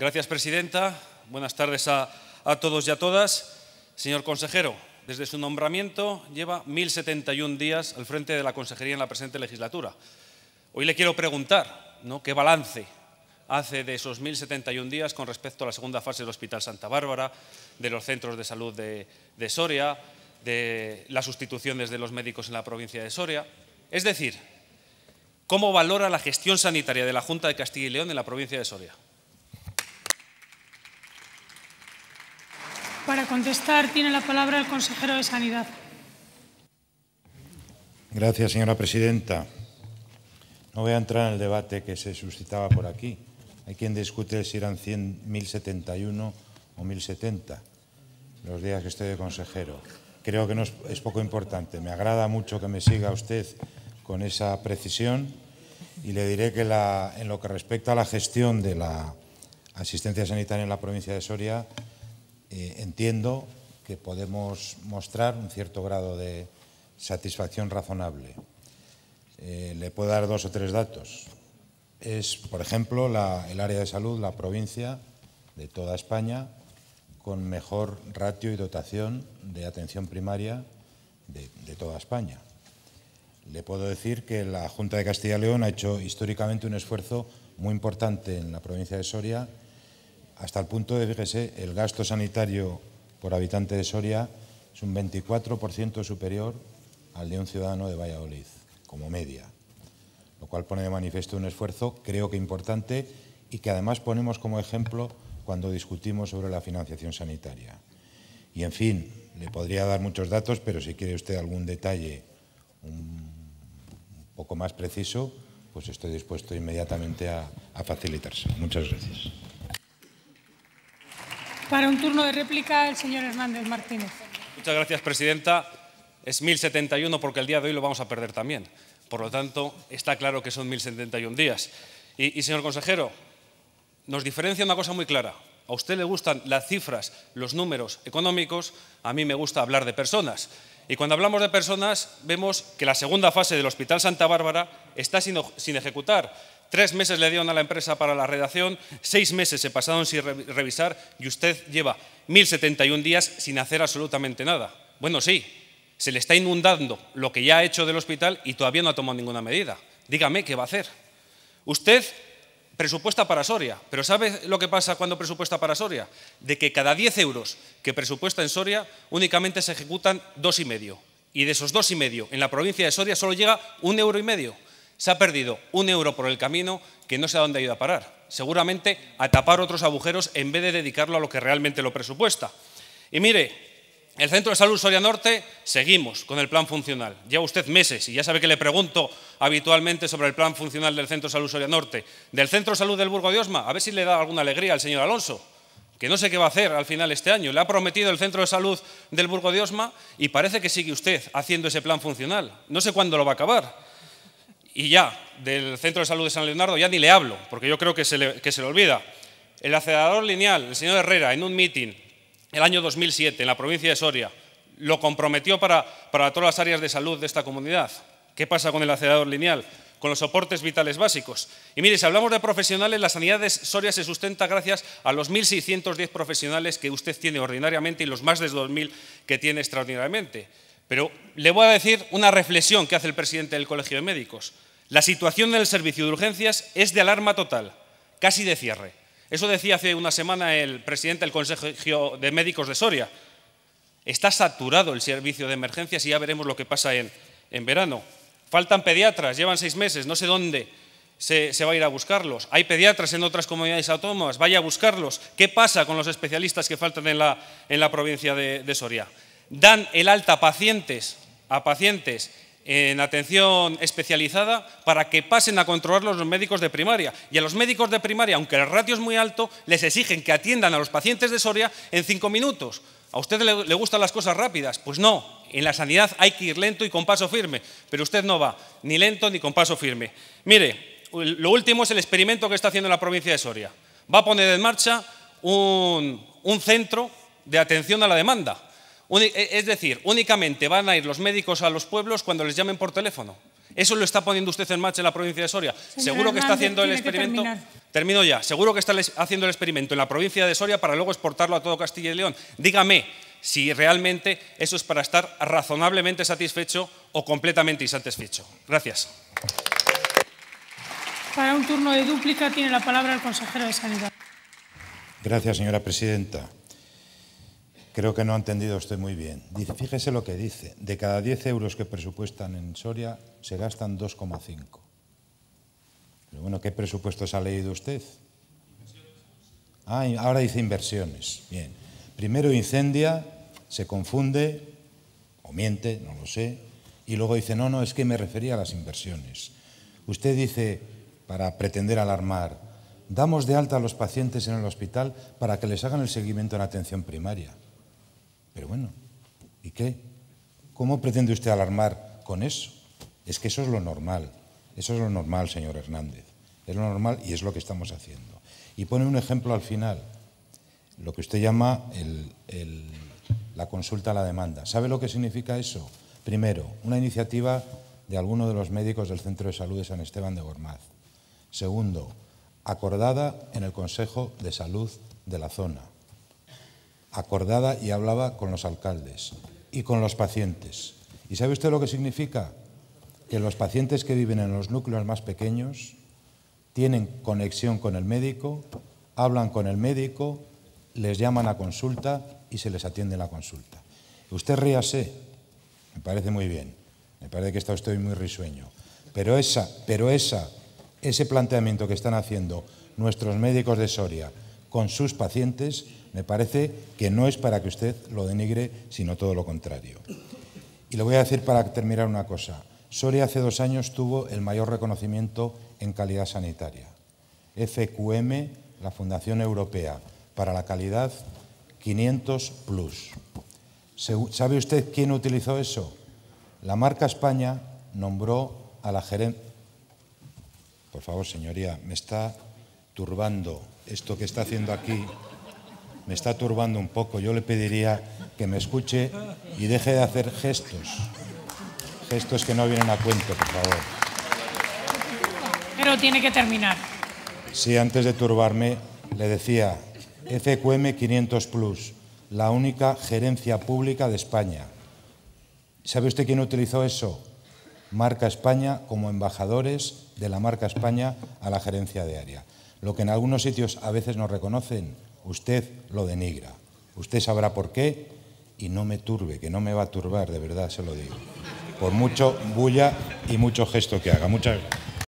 Gracias, presidenta. Buenas tardes a, todos y a todas. Señor consejero, desde su nombramiento lleva 1.071 días al frente de la consejería en la presente legislatura. Hoy le quiero preguntar ¿no? qué balance hace de esos 1.071 días con respecto a la segunda fase del Hospital Santa Bárbara, de los centros de salud de Soria, de las sustituciones de los médicos en la provincia de Soria. Es decir, ¿cómo valora la gestión sanitaria de la Junta de Castilla y León en la provincia de Soria? Para contestar, tiene la palabra el consejero de Sanidad. Gracias, señora presidenta. No voy a entrar en el debate que se suscitaba por aquí. Hay quien discute si eran 100, 1.071 o 1.070 los días que estoy de consejero. Creo que no es, poco importante. Me agrada mucho que me siga usted con esa precisión y le diré que en lo que respecta a la gestión de la asistencia sanitaria en la provincia de Soria, eh, entiendo que podemos mostrar un cierto grado de satisfacción razonable. Eh, le puedo dar dos o tres datos. Es, por ejemplo, el área de salud, la provincia de toda España, con mejor ratio y dotación de atención primaria de, de toda España. Le puedo decir que la Junta de Castilla y León ha hecho históricamente un esfuerzo muy importante en la provincia de Soria hasta el punto de, fíjese, el gasto sanitario por habitante de Soria es un 24% superior al de un ciudadano de Valladolid, como media, lo cual pone de manifiesto un esfuerzo, creo que importante, y que además ponemos como ejemplo cuando discutimos sobre la financiación sanitaria. Y, en fin, le podría dar muchos datos, pero si quiere usted algún detalle un poco más preciso, pues estoy dispuesto inmediatamente a, a facilitarse. Muchas gracias. Para un turno de réplica, el señor Hernández Martínez. Muchas gracias, presidenta. Es 1071 porque el día de hoy lo vamos a perder también. Por lo tanto, está claro que son 1071 días. Y, señor consejero, nos diferencia una cosa muy clara. A usted le gustan las cifras, los números económicos, a mí me gusta hablar de personas. Y cuando hablamos de personas, vemos que la segunda fase del Hospital Santa Bárbara está sin ejecutar Tres meses le dieron a la empresa para la redacción, seis meses se pasaron sin revisar y usted lleva 1.071 días sin hacer absolutamente nada. Bueno, sí, se le está inundando lo que ya ha hecho del hospital y todavía no ha tomado ninguna medida. Dígame qué va a hacer. Usted presupuesta para Soria, pero ¿sabe lo que pasa cuando presupuesta para Soria? De que cada 10 euros que presupuesta en Soria únicamente se ejecutan dos y medio. Y de esos dos y medio en la provincia de Soria solo llega un euro y medio. Se ha perdido un euro por el camino que no sé a dónde ha ido a parar. Seguramente a tapar otros agujeros en vez de dedicarlo a lo que realmente lo presupuesta. Y mire, el Centro de Salud Soria Norte, seguimos con el plan funcional. Lleva usted meses y ya sabe que le pregunto habitualmente sobre el plan funcional del Centro de Salud Soria Norte. Del Centro de Salud del Burgo de Osma, a ver si le da alguna alegría al señor Alonso, que no sé qué va a hacer al final este año. Le ha prometido el Centro de Salud del Burgo de Osma y parece que sigue usted haciendo ese plan funcional. No sé cuándo lo va a acabar y ya, del Centro de Salud de San Leonardo ya ni le hablo, porque yo creo que se le, olvida. El acelerador lineal, el señor Herrera, en un meeting el año 2007 en la provincia de Soria, lo comprometió para, para todas las áreas de salud de esta comunidad. ¿Qué pasa con el acelerador lineal? Con los soportes vitales básicos. Y mire, si hablamos de profesionales, la sanidad de Soria se sustenta gracias a los 1.610 profesionales que usted tiene ordinariamente y los más de 2.000 que tiene extraordinariamente. Pero le voy a decir una reflexión que hace el presidente del Colegio de Médicos. La situación del servicio de urgencias es de alarma total, casi de cierre. Eso decía hace una semana el presidente del Consejo de Médicos de Soria. Está saturado el servicio de emergencias y ya veremos lo que pasa en, en verano. Faltan pediatras, llevan seis meses, no sé dónde se, va a ir a buscarlos. Hay pediatras en otras comunidades autónomas, vaya a buscarlos. ¿Qué pasa con los especialistas que faltan en la, en la provincia de, de Soria? Dan el alta a pacientes, a pacientes en atención especializada para que pasen a controlarlos los médicos de primaria. Y a los médicos de primaria, aunque el ratio es muy alto, les exigen que atiendan a los pacientes de Soria en cinco minutos. ¿A usted le, gustan las cosas rápidas? Pues no. En la sanidad hay que ir lento y con paso firme, pero usted no va ni lento ni con paso firme. Mire, lo último es el experimento que está haciendo la provincia de Soria. Va a poner en marcha un centro de atención a la demanda e, es decir, únicamente van a ir los médicos a los pueblos cuando les llamen por teléfono. Eso lo está poniendo usted en marcha en la provincia de Soria. Seguro que está haciendo el experimento. Termino ya. Seguro que está haciendo el experimento en la provincia de Soria para luego exportarlo a todo Castilla y León. Dígame si realmente eso es para estar razonablemente satisfecho o completamente insatisfecho. Gracias. Para un turno de dúplica tiene la palabra el consejero de Sanidad. Gracias, señora presidenta. Creo que no ha entendido usted muy bien. fíjese lo que dice. De cada 10 euros que presupuestan en Soria, se gastan 2,5. Pero bueno, ¿qué presupuestos ha leído usted? Ah, ahora dice inversiones. Bien. Primero incendia, se confunde o miente, no lo sé. Y luego dice, no, no, es que me refería a las inversiones. Usted dice, para pretender alarmar, damos de alta a los pacientes en el hospital para que les hagan el seguimiento en atención primaria. Pero bueno, ¿y qué? ¿Cómo pretende usted alarmar con eso? Es que eso es lo normal. Eso es lo normal, señor Hernández. Es lo normal y es lo que estamos haciendo. Y pone un ejemplo al final, lo que usted llama la consulta a la demanda. ¿Sabe lo que significa eso? Primero, una iniciativa de alguno de los médicos del Centro de Salud de San Esteban de Gormaz. Segundo, acordada en el Consejo de Salud de la zona acordada y hablaba con los alcaldes y con los pacientes. ¿Y sabe usted lo que significa? Que los pacientes que viven en los núcleos más pequeños tienen conexión con el médico, hablan con el médico, les llaman a consulta y se les atiende la consulta. Usted ríase, me parece muy bien, me parece que está usted muy risueño, pero esa, pero esa, ese planteamiento que están haciendo nuestros médicos de Soria con sus pacientes me parece que no es para que usted lo denigre, sino todo lo contrario. Y le voy a decir para terminar una cosa. Soria hace dos años tuvo el mayor reconocimiento en calidad sanitaria. FQM, la Fundación Europea para la Calidad, 500 Plus. ¿Sabe usted quién utilizó eso? La marca España nombró a la gerente... Por favor, señoría, me está turbando esto que está haciendo aquí me está turbando un poco. Yo le pediría que me escuche y deje de hacer gestos. Gestos que no vienen a cuento, por favor. Pero tiene que terminar. Sí, antes de turbarme, le decía, FQM 500 Plus, la única gerencia pública de España. ¿Sabe usted quién utilizó eso? Marca España como embajadores de la marca España a la gerencia de área. Lo que en algunos sitios a veces no reconocen, Usted lo denigra. Usted sabrá por qué y no me turbe, que no me va a turbar, de verdad se lo digo. Por mucho bulla y mucho gesto que haga. Muchas